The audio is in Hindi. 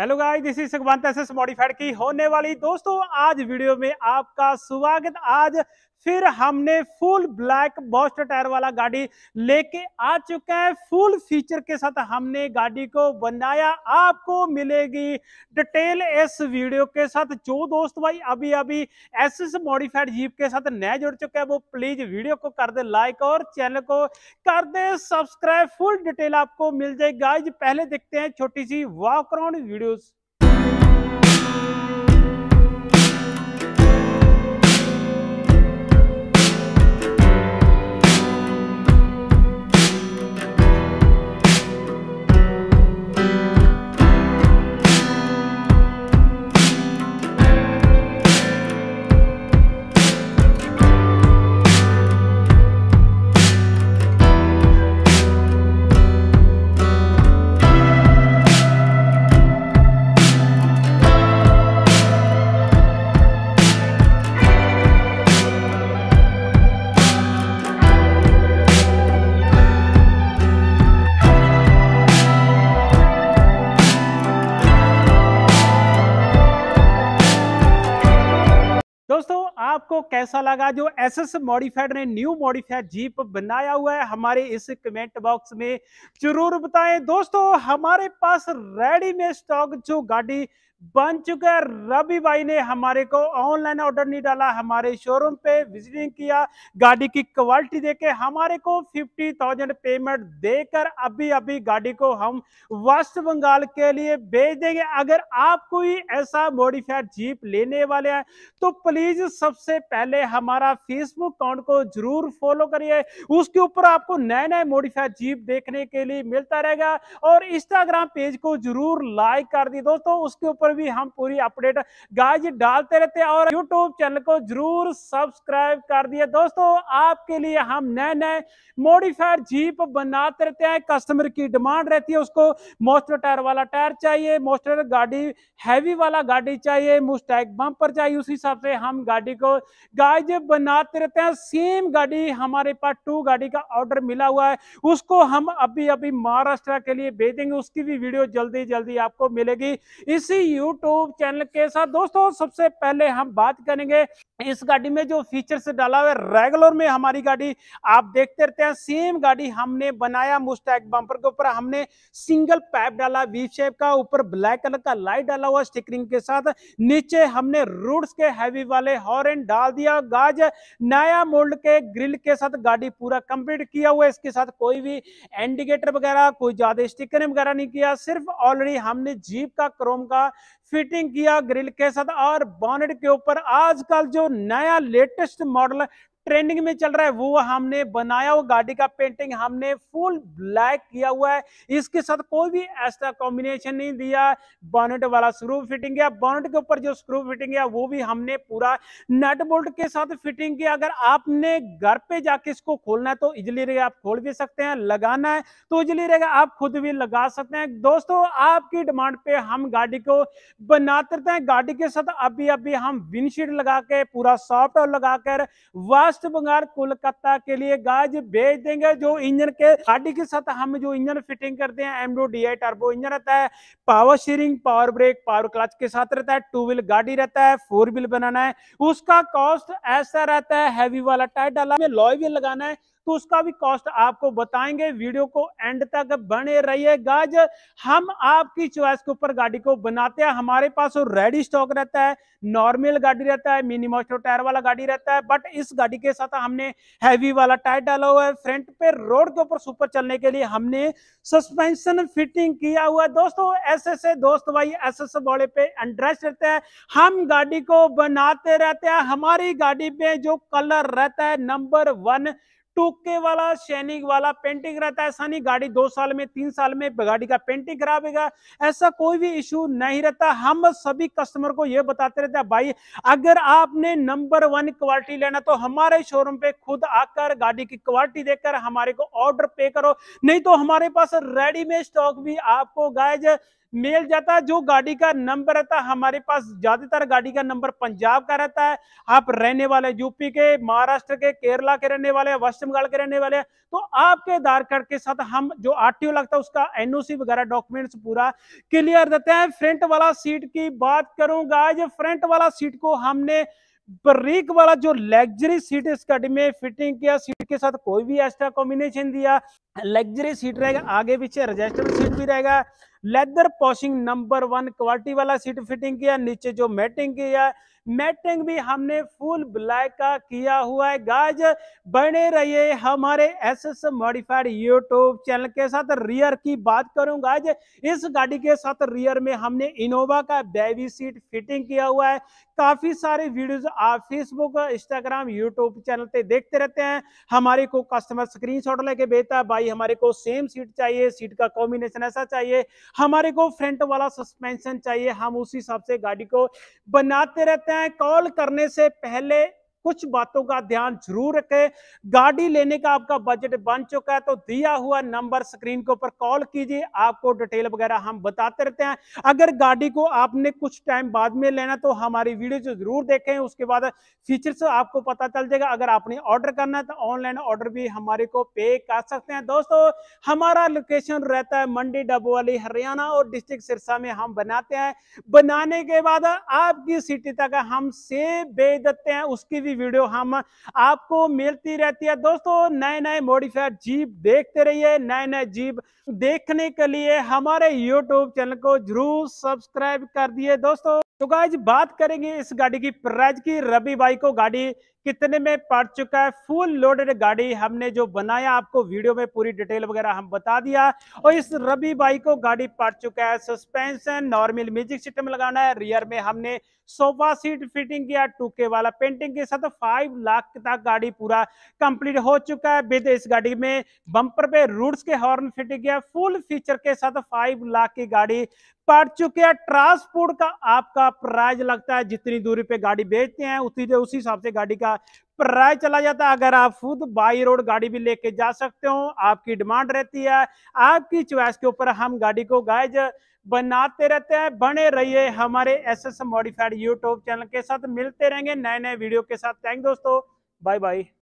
hello guys this is Sukhwant SS modified की होने वाली दोस्तों आज वीडियो में आपका स्वागत आज फिर हमने फुल ब्लैक बॉस्ट टायर वाला गाड़ी लेके आ चुके हैं फुल फीचर के साथ हमने गाड़ी को बनाया आपको मिलेगी डिटेल इस वीडियो के साथ जो दोस्त भाई अभी अभी एस एस मॉडिफाइड जीप के साथ नए जुड़ चुके हैं वो प्लीज वीडियो को कर दे लाइक और चैनल को कर दे सब्सक्राइब फुल डिटेल आपको मिल जाएगी गाइज पहले देखते हैं छोटी सी वॉक राउंड वीडियोस कैसा लगा जो एस एस मॉडिफाइड ने न्यू मॉडिफाइड जीप बनाया हुआ है हमारे इस कमेंट बॉक्स में जरूर बताएं दोस्तों हमारे पास रेडीमेड स्टॉक जो गाड़ी बन चुका है रबी भाई ने हमारे को ऑनलाइन ऑर्डर नहीं डाला हमारे शोरूम पे विजिटिंग किया गाड़ी की क्वालिटी देके हमारे को फिफ्टी थाउजेंड पेमेंट देकर अभी अभी गाड़ी को हम वेस्ट बंगाल के लिए भेज देंगे अगर आप कोई ऐसा मॉडिफाइड जीप लेने वाले हैं तो प्लीज सबसे पहले हमारा फेसबुक अकाउंट को जरूर फॉलो करिए उसके ऊपर आपको नए नए मॉडिफाइड जीप देखने के लिए मिलता रहेगा और इंस्टाग्राम पेज को जरूर लाइक कर दिए दोस्तों उसके ऊपर पर भी हम पूरी अपडेट गाइज डालते रहते हैं और यूट्यूब चैनल को जरूर सब्सक्राइब कर दिए दोस्तों आपके लिए हम नए नए मॉडिफायर जीप बनाते रहते हैं कस्टमर की डिमांड रहती है उसको मोस्टर टायर वाला टायर चाहिए मोस्टर गाड़ी हैवी वाला गाड़ी चाहिए मुस्टैक बम्पर चाहिए उसी हिसाब से हम गाड़ी को गाइज बनाते रहते हैं सेम गाड़ी हमारे पास टू गाड़ी का ऑर्डर मिला हुआ है उसको हम अभी अभी महाराष्ट्र के लिए भेजेंगे उसकी भी वीडियो जल्दी जल्दी आपको मिलेगी इसी YouTube चैनल के साथ दोस्तों सबसे पहले हम बात करेंगे इस गाड़ी में जो फीचर्स डाला हुआ है रेगुलर में हमारी गाड़ी आप देखते रहते हैं सेम गाड़ी हमने बनाया मुस्टैक बम्पर के ऊपर हमने सिंगल पैप डाला वी शेप का ऊपर ब्लैक कलर का लाइट डाला हुआ स्टिकरिंग के साथ नीचे हमने रूट्स के हैवी वाले हॉर्न डाल दिया गाज नया मोल्ड के ग्रिल के साथ गाड़ी पूरा कंप्लीट किया हुआ इसके साथ कोई भी इंडिकेटर वगैरह कोई ज्यादा स्टिकरिंग वगैरह नहीं किया सिर्फ ऑलरेडी हमने जीप का क्रोम का फिटिंग किया ग्रिल के साथ और बॉनेट के ऊपर आजकल जो नया लेटेस्ट मॉडल ट्रेंडिंग में चल रहा है वो हमने बनाया वो गाड़ी का पेंटिंग हमने फुल ब्लैक किया हुआ है इसके साथ कोई भी ऐसा कॉम्बिनेशन नहीं दिया बॉनेट वाला स्क्रू फिटिंग किया बॉनेट के ऊपर जो स्क्रू फिटिंग है वो भी हमने पूरा नट बोल्ट के साथ फिटिंग किया अगर आपने घर पे जाके इसको खोलना है तो इजली रहेगा आप खोल भी सकते हैं लगाना है तो इजली रहेगा आप खुद भी लगा सकते हैं दोस्तों आपकी डिमांड पे हम गाड़ी को बनाते हैं गाड़ी के साथ अभी अभी हम विंडशील्ड लगा के पूरा सॉफ्ट और लगाकर वास्ट वेस्ट बंगाल कोलकाता के लिए गाज भेज देंगे जो इंजन के गाड़ी के साथ हम जो इंजन फिटिंग करते हैं एमडो डी आई टर्बो इंजन रहता है power steering power brake power clutch के साथ रहता है टू व्हील गाड़ी रहता है फोर व्हील बनाना है उसका कॉस्ट ऐसा रहता है हैवी वाला टायर डाला लॉय व्हील लगाना है तो उसका भी कॉस्ट आपको बताएंगे वीडियो को एंड तक बने रहिए गाज हम आपकी चॉइस के ऊपर गाड़ी को बनाते हैं हमारे पास रेडी स्टॉक रहता है नॉर्मल गाड़ी रहता है मिनी मोस्टर टायर वाला गाड़ी रहता है बट इस गाड़ी के साथ हमने हैवी वाला टायर डाला हुआ है फ्रंट पे रोड के ऊपर सुपर चलने के लिए हमने सस्पेंशन फिटिंग किया हुआ है दोस्तों ऐसे से दोस्त भाई एस एस बोले पे एंड्रेस्ट रहता है हम गाड़ी को बनाते रहते हैं हमारी गाड़ी पे जो कलर रहता है नंबर वन टूके वाला शैनिक वाला पेंटिंग रहता है ऐसा नहीं गाड़ी दो साल में तीन साल में गाड़ी का पेंटिंग खराबेगा ऐसा कोई भी इशू नहीं रहता हम सभी कस्टमर को यह बताते रहते हैं भाई अगर आपने नंबर वन क्वालिटी लेना तो हमारे शोरूम पे खुद आकर गाड़ी की क्वालिटी देखकर हमारे को ऑर्डर पे करो नहीं तो हमारे पास रेडीमेड स्टॉक भी आपको गायज मेल जाता है जो गाड़ी का नंबर रहता है हमारे पास ज्यादातर गाड़ी का नंबर पंजाब का रहता है आप रहने वाले यूपी के महाराष्ट्र के केरला के रहने वाले वेस्ट बंगाल के रहने वाले तो आपके आधार कार्ड के साथ हम जो आरटीओ लगता है उसका एनओसी वगैरह डॉक्यूमेंट्स पूरा क्लियर देते हैं फ्रंट वाला सीट की बात करूंगा फ्रंट वाला सीट को हमने ब्रेक वाला जो लग्जरी सीट इस गाड़ी में फिटिंग किया सीट के साथ कोई भी एक्स्ट्रा कॉम्बिनेशन दिया लग्जरी सीट रहेगा आगे पीछे रजिस्टर सीट भी रहेगा लेदर पॉशिंग नंबर वन क्वालिटी वाला सीट फिटिंग किया नीचे जो मैटिंग किया मैटिंग भी हमने फुल ब्लैक का किया हुआ है गाइज बने रहिए हमारे S S modified YouTube channel के साथ रियर की बात करूं गाइज इस गाड़ी के साथ रियर में हमने इनोवा का बेबी सीट फिटिंग किया हुआ है काफी सारे वीडियोस आप फेसबुक इंस्टाग्राम यूट्यूब चैनल पे देखते रहते हैं हमारे को कस्टमर स्क्रीन शॉट लेके बेचता भाई हमारे को सेम सीट चाहिए सीट का कॉम्बिनेशन ऐसा चाहिए हमारे को फ्रंट वाला सस्पेंशन चाहिए हम उसी हिसाब से गाड़ी को बनाते रहते हैं कॉल करने से पहले कुछ बातों का ध्यान जरूर रखें गाड़ी लेने का आपका बजट बन चुका है तो दिया हुआ नंबर स्क्रीन के ऊपर कॉल कीजिए आपको डिटेल वगैरह हम बताते रहते हैं अगर गाड़ी को आपने कुछ टाइम बाद में लेना तो हमारी वीडियो जो जरूर देखें उसके बाद फीचर्स आपको पता चल जाएगा अगर आपने ऑर्डर करना है तो ऑनलाइन ऑर्डर भी हमारे को पे कर सकते हैं दोस्तों हमारा लोकेशन रहता है मंडी डबोली हरियाणा और डिस्ट्रिक्ट सिरसा में हम बनाते हैं बनाने के बाद आपकी सिटी तक हम से बेच देते हैं उसकी भी भी वीडियो हम आपको मिलती रहती है दोस्तों नए नए मॉडिफाइड जीप देखते रहिए नए नए जीप देखने के लिए हमारे यूट्यूब चैनल को जरूर सब्सक्राइब कर दिए दोस्तों तो गाइज बात करेंगे इस गाड़ी की प्राइज की रबी भाई को गाड़ी कितने में पड़ चुका है फुल लोडेड गाड़ी हमने जो बनाया आपको वीडियो में पूरी डिटेल वगैरह हम बता दिया और इस रबी बाई को गाड़ी पड़ चुका है सस्पेंशन नॉर्मल म्यूजिक सिस्टम लगाना है रियर में हमने सोफा सीट फिटिंग किया टूके वाला पेंटिंग के साथ फाइव लाख तक गाड़ी पूरा कंप्लीट हो चुका है विद इस गाड़ी में बंपर पे रूट्स के हॉर्न फिटिंग किया फुल फीचर के साथ फाइव लाख की गाड़ी पड़ चुकी है ट्रांसपोर्ट का आपका प्राइज लगता है जितनी दूरी पे गाड़ी बेचते हैं उतनी उसी हिसाब से गाड़ी का का प्राइस चला जाता है अगर आप खुद बाई रोड गाड़ी भी लेके जा सकते हो आपकी डिमांड रहती है आपकी च्वाइस के ऊपर हम गाड़ी को गाइज बनाते रहते हैं बने रहिए हमारे S S modified YouTube channel के साथ मिलते रहेंगे नए नए वीडियो के साथ थैंक दोस्तों बाय बाय